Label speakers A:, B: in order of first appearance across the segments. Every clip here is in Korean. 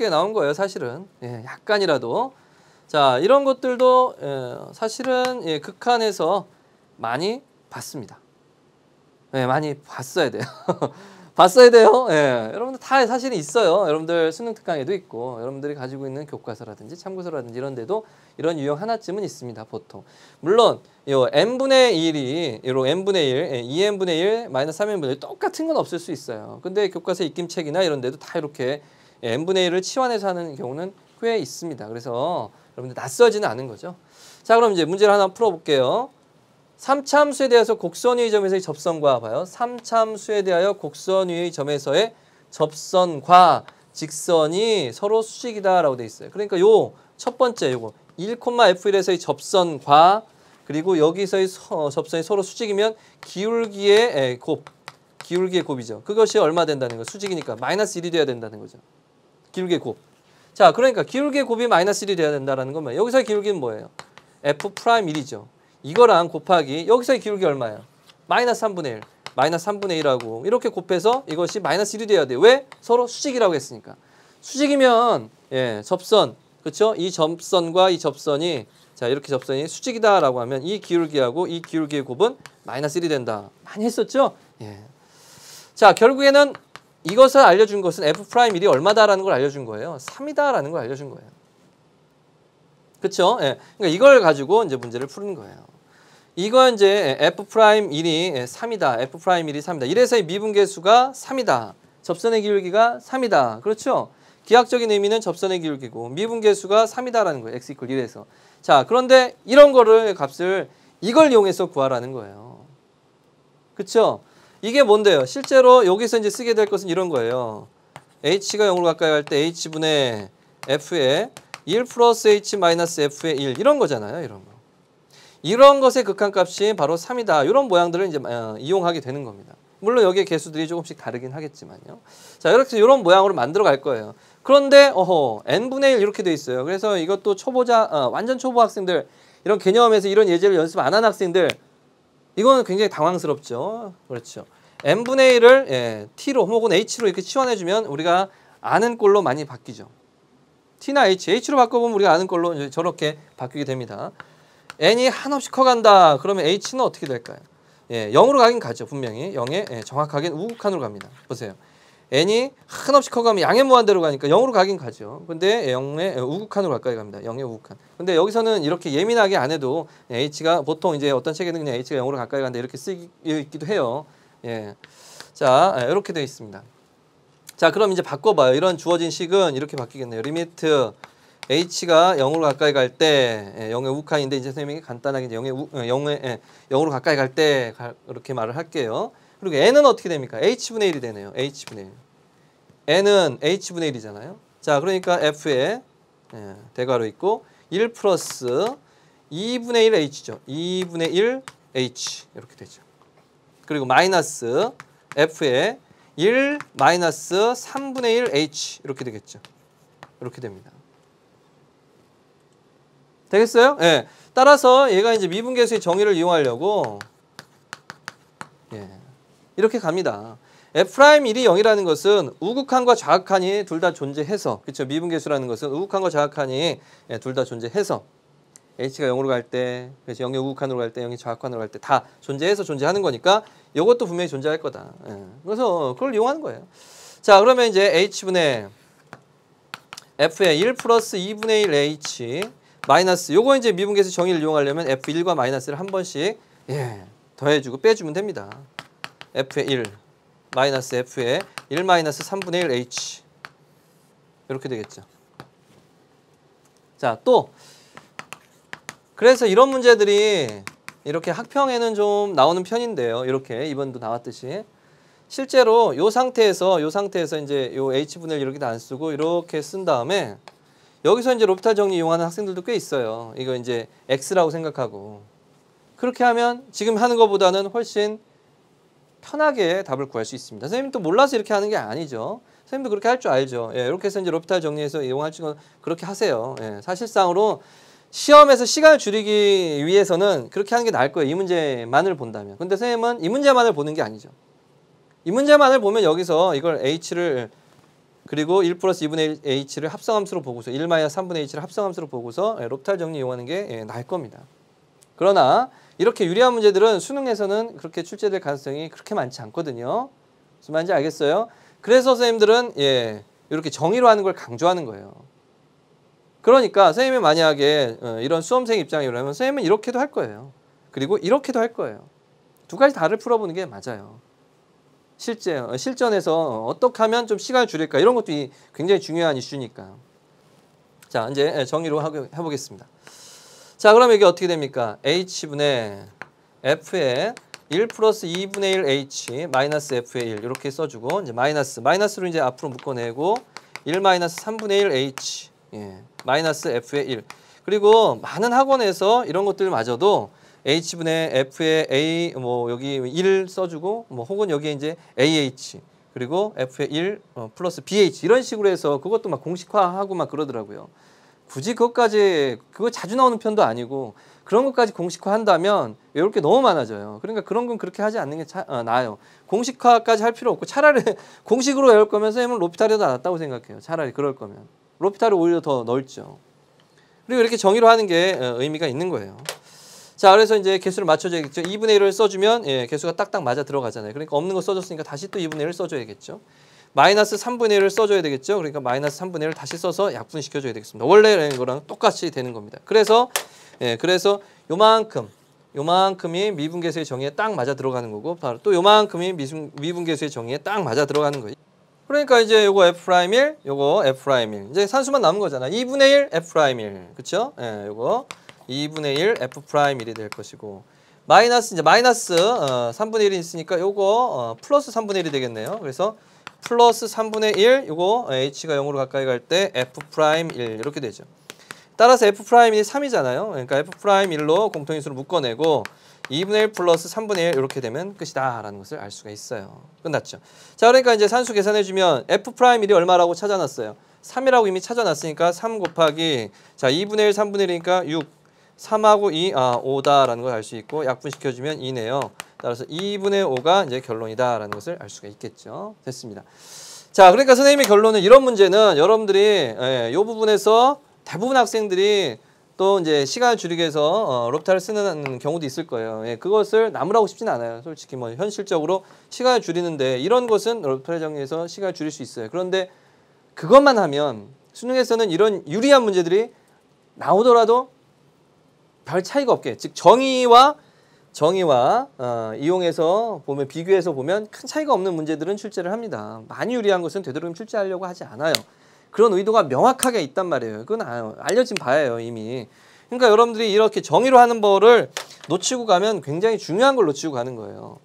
A: 높게 나온 거예요 사실은 예, 약간이라도 자 이런 것들도 예, 사실은 예, 극한에서 많이 봤습니다 예, 많이 봤어야 돼요 봤어야 돼요 예, 여러분들 다사실 있어요 여러분들 수능 특강에도 있고 여러분들이 가지고 있는 교과서라든지 참고서라든지 이런 데도 이런 유형 하나쯤은 있습니다 보통 물론 요 n분의 1이 요 n분의 1, 예, 2n분의 1, 마이너스 3n분의 1 똑같은 건 없을 수 있어요 근데 교과서 입김책이나 이런 데도 다 이렇게 예, n분의 1을 치환해서 하는 경우는 꽤 있습니다. 그래서 여러분들 낯설지는 않은 거죠. 자 그럼 이제 문제를 하나 풀어볼게요. 삼참수에 대해서 곡선위의 점에서의 접선과 봐요. 삼참수에 대하여 곡선위의 점에서의 접선과 직선이 서로 수직이다라고 돼 있어요. 그러니까 요 첫 번째 요거 1,f1에서의 접선과 그리고 여기서의 서, 어, 접선이 서로 수직이면 기울기의 에, 곱 기울기의 곱이죠. 그것이 얼마 된다는 거 수직이니까 마이너스 1이 돼야 된다는 거죠. 기울기의 곱. 자, 그러니까 기울기의 곱이 마이너스 1이 돼야 된다라는 거면 여기서의 기울기는 뭐예요? f 프라임 1이죠. 이거랑 곱하기 여기서의 기울기 얼마예요? 마이너스 3분의 1. 마이너스 3분의 1하고 이렇게 곱해서 이것이 마이너스 1이 돼야 돼. 왜? 서로 수직이라고 했으니까. 수직이면 예, 접선. 그렇죠? 이 접선과 이 접선이 자, 이렇게 접선이 수직이다라고 하면 이 기울기하고 이 기울기의 곱은 마이너스 1이 된다. 많이 했었죠? 예. 자, 결국에는 이것을 알려준 것은 f 프라임 1이 얼마다라는 걸 알려준 거예요. 3이다라는 걸 알려준 거예요. 그렇죠? 예. 그러니까 이걸 가지고 이제 문제를 푸는 거예요. 이거 이제 f 프라임 1이 3이다. f 프라임 1이 3이다. 이래서 미분계수가 3이다. 접선의 기울기가 3이다. 그렇죠? 기하학적인 의미는 접선의 기울기고 미분계수가 3이다라는 거예요. x 1에서. 자, 그런데 이런 거를 값을 이걸 이용해서 구하라는 거예요. 그렇죠? 이게 뭔데요? 실제로 여기서 이제 쓰게 될 것은 이런 거예요. h가 0으로 가까이 갈때 h분의 f의 1 플러스 h 마이너스 f의 1 이런 거잖아요. 이런 거. 이런 것의 극한값이 바로 3이다. 이런 모양들을 이제 어, 이용하게 되는 겁니다. 물론 여기에 개수들이 조금씩 다르긴 하겠지만요. 자 이렇게 이런 모양으로 만들어 갈 거예요. 그런데 어허 n분의 1 이렇게 돼 있어요. 그래서 이것도 초보자 어, 완전 초보 학생들 이런 개념에서 이런 예제를 연습 안 한 학생들 이거 굉장히 당황스럽죠. 그렇죠. n분의 1을 예, t로 혹은 h로 이렇게 치환해주면 우리가 아는 꼴로 많이 바뀌죠. t나 h, h로 바꿔보면 우리가 아는 꼴로 저렇게 바뀌게 됩니다. n이 한없이 커간다. 그러면 h는 어떻게 될까요? 예, 0으로 가긴 가죠. 분명히 0에 예, 정확하게는 우극한으로 갑니다. 보세요. n이 한없이 커가면 양의 무한대로 가니까 0으로 가긴 가죠. 근데 0의 예, 우극한으로 가까이 갑니다. 0의 우극한. 근데 여기서는 이렇게 예민하게 안 해도 예, h가 보통 이제 어떤 책에는 그냥 h가 0으로 가까이 간다 이렇게 쓰이기도 해요. 예. 자, 이렇게 예, 되어 있습니다. 자, 그럼 이제 바꿔봐요. 이런 주어진 식은 이렇게 바뀌겠네요. 리미트 h가 0으로 가까이 갈 때 0의 예, 우카인데 이제 선생님이 간단하게 0의 우, 0의 예, 0으로 예, 가까이 갈 때 이렇게 말을 할게요. 그리고 n은 어떻게 됩니까? h분의 1이 되네요. h분의 1. n은 h분의 1이잖아요. 자, 그러니까 f에 예, 대괄호 있고 1 플러스 2분의 1 h죠. 2분의 1 h 이렇게 되죠. 그리고 마이너스 F에 1 마이너스 3분의 1 H 이렇게 되겠죠. 이렇게 됩니다. 되겠어요? 예. 네. 따라서 얘가 이제 미분계수의 정의를 이용하려고 예. 이렇게 갑니다. F'이 0이라는 것은 우극한과 좌극한이 둘 다 존재해서 그렇죠. 미분계수라는 것은 우극한과 좌극한이 예, 둘다 존재해서 H가 0으로 갈 때, 그래서 0이 우극한으로 갈 때, 0이 좌극한으로 갈 때 다 존재해서 존재하는 거니까 이것도 분명히 존재할 거다. 예. 그래서 그걸 이용하는 거예요. 자, 그러면 이제 h분의 f의 1 플러스 2분의 1 h 마이너스 요거 이제 미분계수 정의를 이용하려면 f1과 마이너스를 한 번씩 예, 더해주고 빼주면 됩니다. f의 1 마이너스 f의 1 마이너스 3분의 1 h 이렇게 되겠죠. 자, 또 그래서 이런 문제들이 이렇게 학평에는 좀 나오는 편인데요. 이렇게 이번도 나왔듯이 실제로 요 상태에서 요 상태에서 이제 요 h분을 이렇게 안 쓰고 이렇게 쓴 다음에 여기서 이제 로피탈 정리 이용하는 학생들도 꽤 있어요. 이거 이제 x라고 생각하고 그렇게 하면 지금 하는 것보다는 훨씬 편하게 답을 구할 수 있습니다. 선생님 또 몰라서 이렇게 하는 게 아니죠. 선생님도 그렇게 할 줄 알죠. 예, 이렇게 해서 이제 로피탈 정리해서 이용할 수있줄 그렇게 하세요. 예, 사실상으로 시험에서 시간을 줄이기 위해서는 그렇게 하는 게 나을 거예요. 이 문제만을 본다면. 근데 선생님은 이 문제만을 보는 게 아니죠. 이 문제만을 보면 여기서 이걸 h를 그리고 1 플러스 2분의 1 h를 합성함수로 보고서 1 마이너스 3분의 h를 합성함수로 보고서 롭탈 예, 정리 이용하는 게 예, 나을 겁니다. 그러나 이렇게 유리한 문제들은 수능에서는 그렇게 출제될 가능성이 그렇게 많지 않거든요. 무슨 말인지 알겠어요? 그래서 선생님들은 예 이렇게 정의로 하는 걸 강조하는 거예요. 그러니까 선생님이 만약에 어, 이런 수험생 입장이라면 선생님은 이렇게도 할 거예요. 그리고 이렇게도 할 거예요. 두 가지 다를 풀어보는 게 맞아요. 실제 어, 실전에서 어떻게 하면 좀 시간을 줄일까 이런 것도 굉장히 중요한 이슈니까. 자 이제 정의로 해보겠습니다. 자 그럼 이게 어떻게 됩니까? h분의 f의 1 플러스 2분의 1 h 마이너스 f의 1 이렇게 써주고 이제 마이너스 마이너스로 이제 앞으로 묶어내고 1 마이너스 3분의 1 h 예. 마이너스 F의 1. 그리고 많은 학원에서 이런 것들마저도 H분의 F의 A 뭐 여기 1 써주고 뭐 혹은 여기에 이제 AH 그리고 F의 1 어, 플러스 BH 이런 식으로 해서 그것도 막 공식화하고 막 그러더라고요. 굳이 그것까지 그거 자주 나오는 편도 아니고 그런 것까지 공식화한다면 외렇게 너무 많아져요. 그러니까 그런 건 그렇게 하지 않는 게 차, 어, 나아요. 공식화까지 할 필요 없고 차라리 공식으로 외울 거면 선생님은 로피탈이도 낫다고 생각해요. 차라리 그럴 거면. 로피탈이 오히려 더 넓죠. 그리고 이렇게 정의로 하는 게 어, 의미가 있는 거예요. 자, 그래서 이제 개수를 맞춰줘야겠죠. 2분의 1을 써주면 예, 개수가 딱딱 맞아 들어가잖아요. 그러니까 없는 거 써줬으니까 다시 또 2분의 1을 써줘야겠죠. 마이너스 3분의 1을 써줘야 되겠죠. 그러니까 마이너스 3분의 1을 다시 써서 약분시켜줘야 되겠습니다. 원래 거랑 똑같이 되는 겁니다. 그래서 예, 그래서 요만큼 요만큼이 미분계수의 정의에 딱 맞아 들어가는 거고 바로 또 요만큼이 미분, 미계수의 정의에 딱 맞아 들어가는 거예요. 그러니까 이제 요거 f 프라임 1, 요거 f 프라임 1. 이제 산수만 남은 거잖아. 2분의 1 f 프라임 1. 그렇죠? 예, 요거 2분의 1 f 프라임 1이 될 것이고 마이너스 이제 마이너스 어, 3분의 1이 있으니까 요거 어, 플러스 3분의 1이 되겠네요. 그래서 플러스 3분의 1 요거 h가 0으로 가까이 갈 때 f 프라임 1 이렇게 되죠. 따라서 F'이 그러니까 프라임 3이잖아요. 그러니까 F'1로 프라임 공통인수를 묶어내고 2분의 1 플러스 3분의 1 이렇게 되면 끝이다 라는 것을 알 수가 있어요. 끝났죠. 자 그러니까 이제 산수 계산해주면 F'이 프라임 1 얼마라고 찾아놨어요. 3이라고 이미 찾아놨으니까 3 곱하기 자 2분의 1, 3분의 1이니까 6 3하고 2, 아 5다라는 걸 알 수 있고 약분시켜주면 2네요. 따라서 2분의 5가 이제 결론이다라는 것을 알 수가 있겠죠. 됐습니다. 자 그러니까 선생님의 결론은 이런 문제는 여러분들이 예, 이 부분에서 대부분 학생들이 또 이제 시간을 줄이기 위해서 어, 롭타를 쓰는 경우도 있을 거예요. 예, 그것을 나무라고 싶진 않아요. 솔직히 뭐 현실적으로 시간을 줄이는데 이런 것은 롭타를 정리해서 시간을 줄일 수 있어요. 그런데 그것만 하면 수능에서는 이런 유리한 문제들이 나오더라도 별 차이가 없게 즉 정의와 정의와 어, 이용해서 보면 비교해서 보면 큰 차이가 없는 문제들은 출제를 합니다. 많이 유리한 것은 되도록 출제하려고 하지 않아요. 그런 의도가 명확하게 있단 말이에요. 그건 아, 알려진 바예요 이미. 그러니까 여러분들이 이렇게 정의로 하는 법을 놓치고 가면 굉장히 중요한 걸 놓치고 가는 거예요.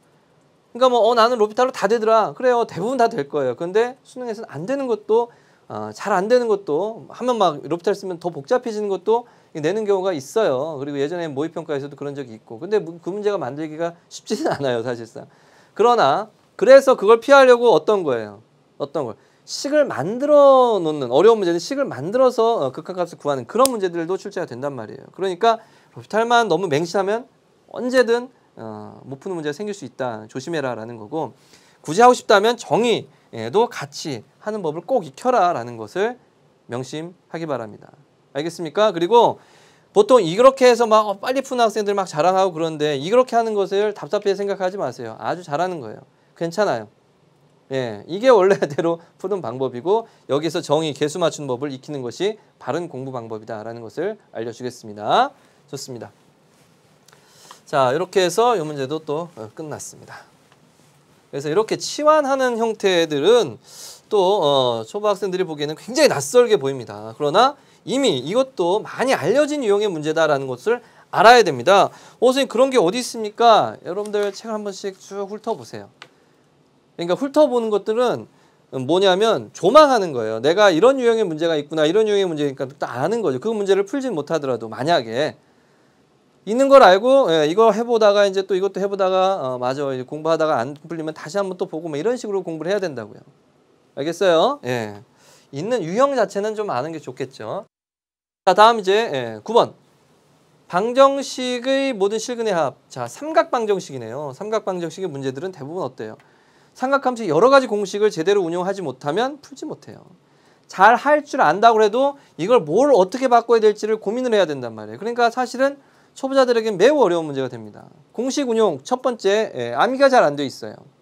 A: 그러니까 뭐 어, 나는 로비타로 다 되더라. 그래요. 대부분 다 될 거예요. 근데 수능에서는 안 되는 것도 어, 아, 잘안 되는 것도 하면 막 로비탈 쓰면 더 복잡해지는 것도 내는 경우가 있어요. 그리고 예전에 모의평가에서도 그런 적이 있고. 근데 그 문제가 만들기가 쉽지는 않아요, 사실상. 그러나 그래서 그걸 피하려고 어떤 거예요? 어떤 걸? 식을 만들어 놓는 어려운 문제는 식을 만들어서 어, 극한값을 구하는 그런 문제들도 출제가 된단 말이에요. 그러니까 로피탈만 너무 맹신하면 언제든 어, 못 푸는 문제가 생길 수 있다. 조심해라라는 거고 굳이 하고 싶다면 정의도 같이 하는 법을 꼭 익혀라라는 것을 명심하기 바랍니다. 알겠습니까? 그리고 보통 이렇게 해서 막 어, 빨리 푸는 학생들 막 자랑하고 그런데 이렇게 하는 것을 답답해 생각하지 마세요. 아주 잘하는 거예요. 괜찮아요. 예, 이게 원래대로 푸는 방법이고 여기서 정의 개수 맞추는 법을 익히는 것이 바른 공부 방법이다라는 것을 알려주겠습니다. 좋습니다. 자, 이렇게 해서 이 문제도 또 어, 끝났습니다. 그래서 이렇게 치환하는 형태들은 또 어, 초보학생들이 보기에는 굉장히 낯설게 보입니다. 그러나 이미 이것도 많이 알려진 유형의 문제다라는 것을 알아야 됩니다. 오, 어, 선생님 그런 게 어디 있습니까? 여러분들 책을 한 번씩 쭉 훑어보세요. 그러니까 훑어보는 것들은 뭐냐면 조망하는 거예요. 내가 이런 유형의 문제가 있구나 이런 유형의 문제니까 또 아는 거죠. 그 문제를 풀진 못하더라도 만약에 있는 걸 알고 예, 이거 해보다가 이제 또 이것도 해보다가 어, 맞아 이제 공부하다가 안 풀리면 다시 한번 또 보고 뭐 이런 식으로 공부를 해야 된다고요. 알겠어요? 예. 있는 유형 자체는 좀 아는 게 좋겠죠. 자 다음 이제 예, 9번 방정식의 모든 실근의 합. 자 삼각방정식이네요. 삼각방정식의 문제들은 대부분 어때요? 삼각함수 여러 가지 공식을 제대로 운용하지 못하면 풀지 못해요. 잘 할 줄 안다고 해도 이걸 뭘 어떻게 바꿔야 될지를 고민을 해야 된단 말이에요. 그러니까 사실은 초보자들에게 매우 어려운 문제가 됩니다. 공식 운용 첫 번째 예, 암기가 잘 안 돼 있어요.